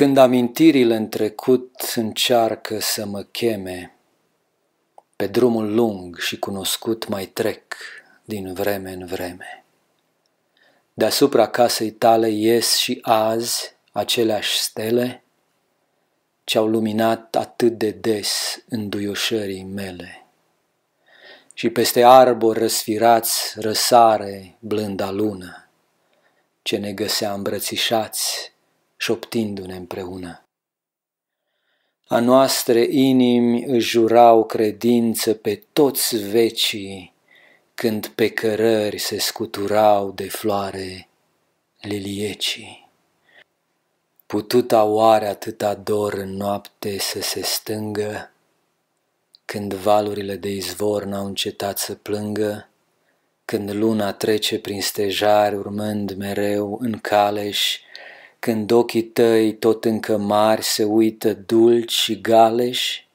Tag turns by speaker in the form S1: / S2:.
S1: Când amintirile în trecut încearcă să mă cheme, pe drumul lung și cunoscut mai trec din vreme în vreme. Deasupra casei tale ies și azi aceleași stele ce au luminat atât de des duioșării mele. Și peste arbor răsfirați răsare blânda lună, ce ne găsea îmbrățișați șoptindu-ne împreună. A noastre inimi își jurau credință pe toți vecii, când pe cărări se scuturau de floare liliecii. Pututa oare atâta dor în noapte să se stângă, când valurile de izvor n-au încetat să plângă, când luna trece prin stejari urmând mereu în caleși, când ochii tăi tot încă mari se uită dulci și galeși